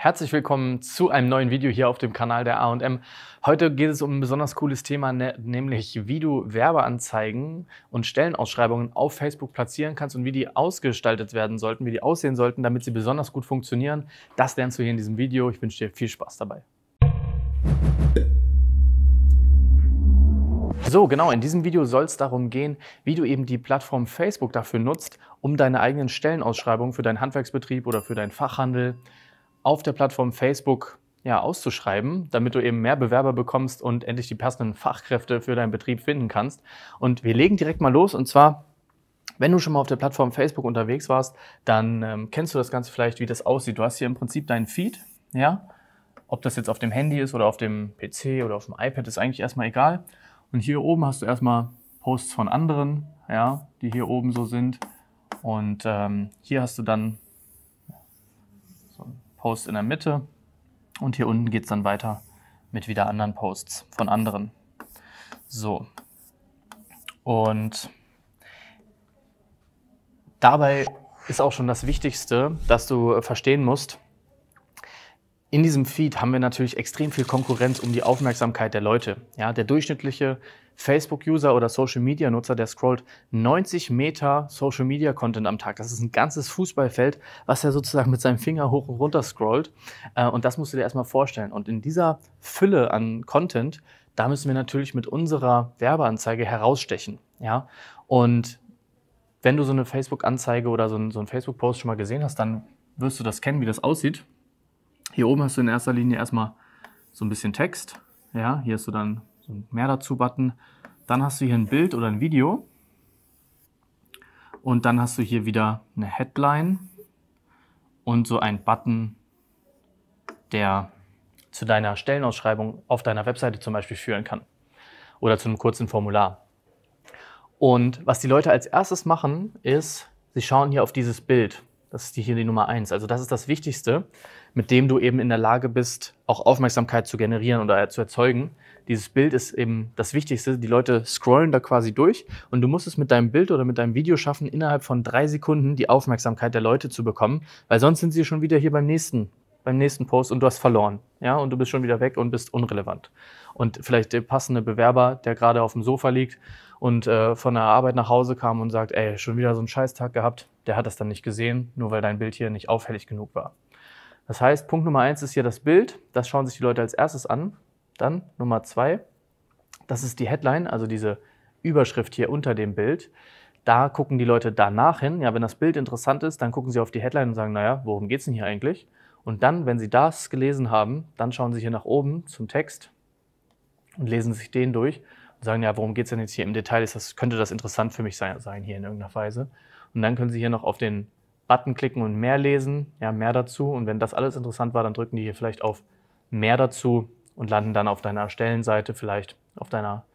Herzlich willkommen zu einem neuen Video hier auf dem Kanal der A&M. Heute geht es um ein besonders cooles Thema, ne, nämlich wie du Werbeanzeigen und Stellenausschreibungen auf Facebook platzieren kannst und wie die ausgestaltet werden sollten, wie die aussehen sollten, damit sie besonders gut funktionieren. Das lernst du hier in diesem Video. Ich wünsche dir viel Spaß dabei. So, genau, in diesem Video soll es darum gehen, wie du eben die Plattform Facebook dafür nutzt, um deine eigenen Stellenausschreibungen für deinen Handwerksbetrieb oder für deinen Fachhandel auf der Plattform Facebook ja, auszuschreiben, damit du eben mehr Bewerber bekommst und endlich die passenden Fachkräfte für deinen Betrieb finden kannst. Und wir legen direkt mal los und zwar wenn du schon mal auf der Plattform Facebook unterwegs warst, dann ähm, kennst du das Ganze vielleicht, wie das aussieht. Du hast hier im Prinzip deinen Feed, ja. Ob das jetzt auf dem Handy ist oder auf dem PC oder auf dem iPad, ist eigentlich erstmal egal. Und hier oben hast du erstmal Posts von anderen, ja, die hier oben so sind. Und ähm, hier hast du dann Post in der Mitte und hier unten geht es dann weiter mit wieder anderen Posts von anderen. So. Und dabei ist auch schon das Wichtigste, dass du verstehen musst, in diesem Feed haben wir natürlich extrem viel Konkurrenz um die Aufmerksamkeit der Leute. Ja, der durchschnittliche Facebook-User oder Social-Media-Nutzer, der scrollt 90 Meter Social-Media-Content am Tag. Das ist ein ganzes Fußballfeld, was er sozusagen mit seinem Finger hoch und runter scrollt. Äh, und das musst du dir erstmal vorstellen. Und in dieser Fülle an Content, da müssen wir natürlich mit unserer Werbeanzeige herausstechen. Ja, und wenn du so eine Facebook-Anzeige oder so einen, so einen Facebook-Post schon mal gesehen hast, dann wirst du das kennen, wie das aussieht. Hier oben hast du in erster Linie erstmal so ein bisschen Text. Ja, hier hast du dann so ein Mehr dazu Button. Dann hast du hier ein Bild oder ein Video. Und dann hast du hier wieder eine Headline und so einen Button, der zu deiner Stellenausschreibung auf deiner Webseite zum Beispiel führen kann. Oder zu einem kurzen Formular. Und was die Leute als erstes machen, ist, sie schauen hier auf dieses Bild. Das ist die, hier die Nummer eins. Also das ist das Wichtigste, mit dem du eben in der Lage bist, auch Aufmerksamkeit zu generieren oder zu erzeugen. Dieses Bild ist eben das Wichtigste. Die Leute scrollen da quasi durch und du musst es mit deinem Bild oder mit deinem Video schaffen, innerhalb von drei Sekunden die Aufmerksamkeit der Leute zu bekommen, weil sonst sind sie schon wieder hier beim nächsten beim nächsten Post und du hast verloren. Ja, und du bist schon wieder weg und bist unrelevant. Und vielleicht der passende Bewerber, der gerade auf dem Sofa liegt und äh, von der Arbeit nach Hause kam und sagt, ey, schon wieder so einen Scheißtag gehabt, der hat das dann nicht gesehen, nur weil dein Bild hier nicht auffällig genug war. Das heißt, Punkt Nummer eins ist hier das Bild, das schauen sich die Leute als erstes an. Dann Nummer zwei, das ist die Headline, also diese Überschrift hier unter dem Bild. Da gucken die Leute danach hin. Ja, wenn das Bild interessant ist, dann gucken sie auf die Headline und sagen, naja, worum geht es denn hier eigentlich? Und dann, wenn Sie das gelesen haben, dann schauen Sie hier nach oben zum Text und lesen sich den durch und sagen, ja, worum geht es denn jetzt hier im Detail? Ist das, könnte das interessant für mich sein, sein hier in irgendeiner Weise? Und dann können Sie hier noch auf den Button klicken und mehr lesen, ja, mehr dazu. Und wenn das alles interessant war, dann drücken die hier vielleicht auf mehr dazu und landen dann auf deiner Stellenseite, vielleicht auf deiner,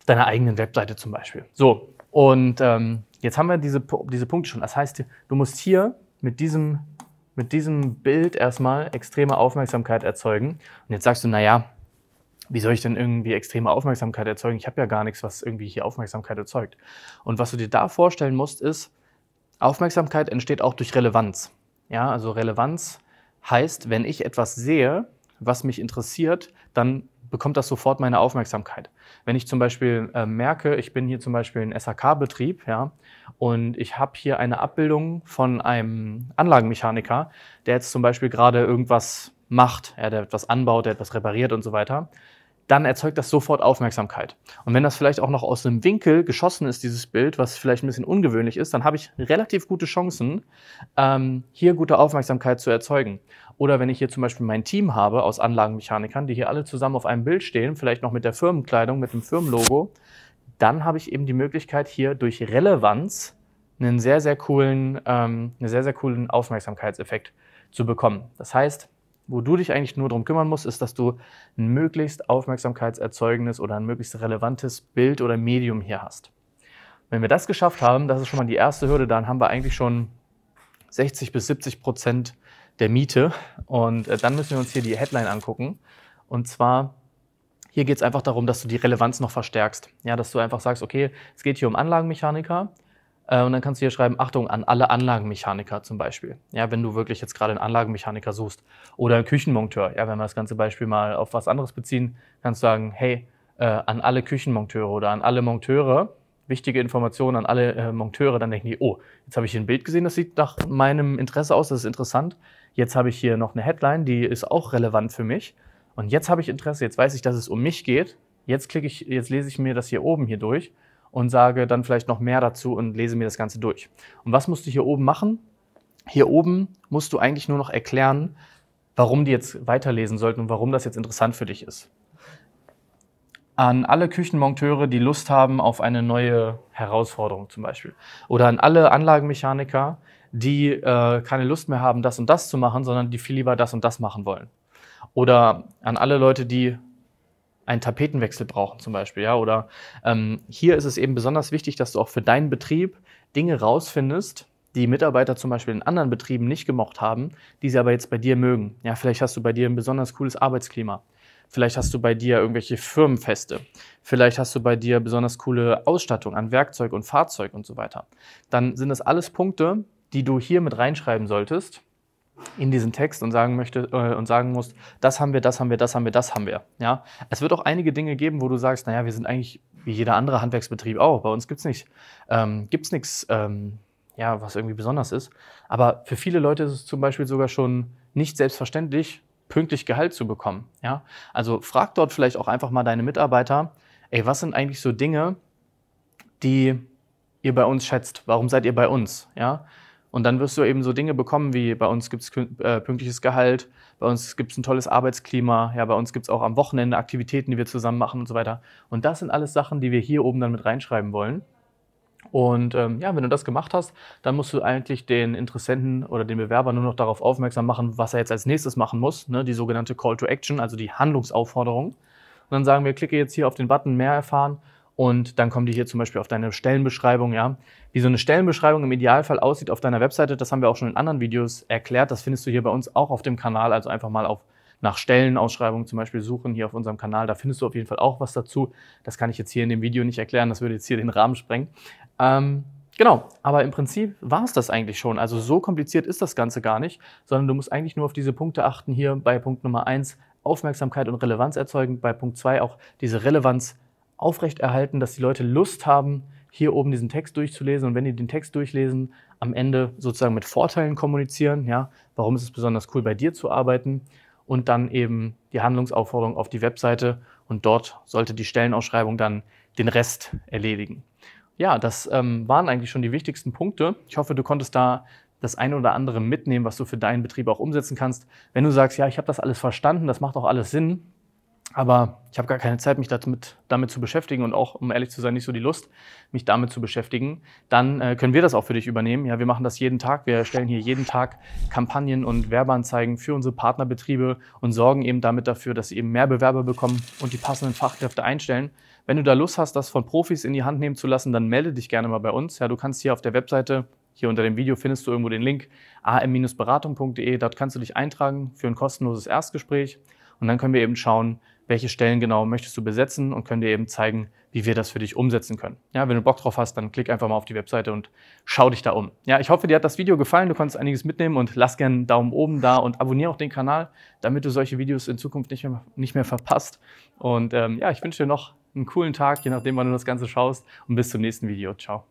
auf deiner eigenen Webseite zum Beispiel. So, und ähm, jetzt haben wir diese, diese Punkte schon. Das heißt, du musst hier mit diesem mit diesem Bild erstmal extreme Aufmerksamkeit erzeugen. Und jetzt sagst du, naja, wie soll ich denn irgendwie extreme Aufmerksamkeit erzeugen? Ich habe ja gar nichts, was irgendwie hier Aufmerksamkeit erzeugt. Und was du dir da vorstellen musst, ist, Aufmerksamkeit entsteht auch durch Relevanz. Ja, also Relevanz heißt, wenn ich etwas sehe, was mich interessiert, dann bekommt das sofort meine Aufmerksamkeit. Wenn ich zum Beispiel äh, merke, ich bin hier zum Beispiel ein SAK-Betrieb, ja, und ich habe hier eine Abbildung von einem Anlagenmechaniker, der jetzt zum Beispiel gerade irgendwas macht, ja, der etwas anbaut, der etwas repariert und so weiter, dann erzeugt das sofort Aufmerksamkeit. Und wenn das vielleicht auch noch aus einem Winkel geschossen ist, dieses Bild, was vielleicht ein bisschen ungewöhnlich ist, dann habe ich relativ gute Chancen, ähm, hier gute Aufmerksamkeit zu erzeugen. Oder wenn ich hier zum Beispiel mein Team habe aus Anlagenmechanikern, die hier alle zusammen auf einem Bild stehen, vielleicht noch mit der Firmenkleidung, mit dem Firmenlogo, dann habe ich eben die Möglichkeit, hier durch Relevanz einen sehr, sehr coolen, ähm, einen sehr, sehr coolen Aufmerksamkeitseffekt zu bekommen. Das heißt, wo du dich eigentlich nur darum kümmern musst, ist, dass du ein möglichst aufmerksamkeitserzeugendes oder ein möglichst relevantes Bild oder Medium hier hast. Wenn wir das geschafft haben, das ist schon mal die erste Hürde, dann haben wir eigentlich schon 60 bis 70 Prozent der Miete. Und äh, dann müssen wir uns hier die Headline angucken. Und zwar, hier geht es einfach darum, dass du die Relevanz noch verstärkst. Ja, dass du einfach sagst, okay, es geht hier um Anlagenmechaniker äh, und dann kannst du hier schreiben, Achtung an alle Anlagenmechaniker zum Beispiel. Ja, wenn du wirklich jetzt gerade einen Anlagenmechaniker suchst oder einen Küchenmonteur. Ja, wenn wir das ganze Beispiel mal auf was anderes beziehen, kannst du sagen, hey, äh, an alle Küchenmonteure oder an alle Monteure, wichtige Informationen an alle äh, Monteure, dann denken die, oh, jetzt habe ich hier ein Bild gesehen, das sieht nach meinem Interesse aus, das ist interessant. Jetzt habe ich hier noch eine Headline, die ist auch relevant für mich. Und jetzt habe ich Interesse, jetzt weiß ich, dass es um mich geht. Jetzt klicke ich, jetzt lese ich mir das hier oben hier durch und sage dann vielleicht noch mehr dazu und lese mir das Ganze durch. Und was musst du hier oben machen? Hier oben musst du eigentlich nur noch erklären, warum die jetzt weiterlesen sollten und warum das jetzt interessant für dich ist. An alle Küchenmonteure, die Lust haben auf eine neue Herausforderung zum Beispiel. Oder an alle Anlagenmechaniker, die äh, keine Lust mehr haben, das und das zu machen, sondern die viel lieber das und das machen wollen. Oder an alle Leute, die einen Tapetenwechsel brauchen zum Beispiel. Ja? Oder ähm, hier ist es eben besonders wichtig, dass du auch für deinen Betrieb Dinge rausfindest, die Mitarbeiter zum Beispiel in anderen Betrieben nicht gemocht haben, die sie aber jetzt bei dir mögen. Ja, vielleicht hast du bei dir ein besonders cooles Arbeitsklima. Vielleicht hast du bei dir irgendwelche Firmenfeste. Vielleicht hast du bei dir besonders coole Ausstattung an Werkzeug und Fahrzeug und so weiter. Dann sind das alles Punkte, die du hier mit reinschreiben solltest, in diesen Text und sagen möchte äh, und sagen musst, das haben wir, das haben wir, das haben wir, das haben wir. Ja, es wird auch einige Dinge geben, wo du sagst, naja, wir sind eigentlich wie jeder andere Handwerksbetrieb auch. Bei uns gibt's nicht, ähm, gibt's nichts, ähm, ja, was irgendwie besonders ist. Aber für viele Leute ist es zum Beispiel sogar schon nicht selbstverständlich, pünktlich Gehalt zu bekommen. Ja, also frag dort vielleicht auch einfach mal deine Mitarbeiter, ey, was sind eigentlich so Dinge, die ihr bei uns schätzt? Warum seid ihr bei uns? Ja und dann wirst du eben so Dinge bekommen wie bei uns gibt es äh, pünktliches Gehalt, bei uns gibt es ein tolles Arbeitsklima, ja, bei uns gibt es auch am Wochenende Aktivitäten, die wir zusammen machen und so weiter. Und das sind alles Sachen, die wir hier oben dann mit reinschreiben wollen. Und ähm, ja, wenn du das gemacht hast, dann musst du eigentlich den Interessenten oder den Bewerber nur noch darauf aufmerksam machen, was er jetzt als nächstes machen muss, ne? die sogenannte Call to Action, also die Handlungsaufforderung. Und dann sagen wir, klicke jetzt hier auf den Button mehr erfahren und dann kommen die hier zum Beispiel auf deine Stellenbeschreibung, ja. Wie so eine Stellenbeschreibung im Idealfall aussieht auf deiner Webseite, das haben wir auch schon in anderen Videos erklärt. Das findest du hier bei uns auch auf dem Kanal. Also einfach mal auf nach Stellenausschreibung zum Beispiel suchen hier auf unserem Kanal. Da findest du auf jeden Fall auch was dazu. Das kann ich jetzt hier in dem Video nicht erklären. Das würde jetzt hier den Rahmen sprengen. Ähm, genau. Aber im Prinzip war es das eigentlich schon. Also so kompliziert ist das Ganze gar nicht, sondern du musst eigentlich nur auf diese Punkte achten. Hier bei Punkt Nummer eins Aufmerksamkeit und Relevanz erzeugen. Bei Punkt zwei auch diese Relevanz aufrechterhalten, dass die Leute Lust haben, hier oben diesen Text durchzulesen und wenn die den Text durchlesen, am Ende sozusagen mit Vorteilen kommunizieren, ja, warum ist es besonders cool bei dir zu arbeiten und dann eben die Handlungsaufforderung auf die Webseite und dort sollte die Stellenausschreibung dann den Rest erledigen. Ja, das ähm, waren eigentlich schon die wichtigsten Punkte. Ich hoffe, du konntest da das eine oder andere mitnehmen, was du für deinen Betrieb auch umsetzen kannst. Wenn du sagst, ja, ich habe das alles verstanden, das macht auch alles Sinn, aber ich habe gar keine Zeit, mich damit, damit, zu beschäftigen und auch, um ehrlich zu sein, nicht so die Lust, mich damit zu beschäftigen. Dann äh, können wir das auch für dich übernehmen. Ja, wir machen das jeden Tag. Wir stellen hier jeden Tag Kampagnen und Werbeanzeigen für unsere Partnerbetriebe und sorgen eben damit dafür, dass sie eben mehr Bewerber bekommen und die passenden Fachkräfte einstellen. Wenn du da Lust hast, das von Profis in die Hand nehmen zu lassen, dann melde dich gerne mal bei uns. Ja, du kannst hier auf der Webseite hier unter dem Video findest du irgendwo den Link am-beratung.de. Dort kannst du dich eintragen für ein kostenloses Erstgespräch. Und dann können wir eben schauen, welche Stellen genau möchtest du besetzen und können dir eben zeigen, wie wir das für dich umsetzen können. Ja, wenn du Bock drauf hast, dann klick einfach mal auf die Webseite und schau dich da um. Ja, ich hoffe, dir hat das Video gefallen, du konntest einiges mitnehmen und lass gerne einen Daumen oben da und abonniere auch den Kanal, damit du solche Videos in Zukunft nicht mehr, nicht mehr verpasst. Und ähm, ja, ich wünsche dir noch einen coolen Tag, je nachdem, wann du das Ganze schaust und bis zum nächsten Video. Ciao.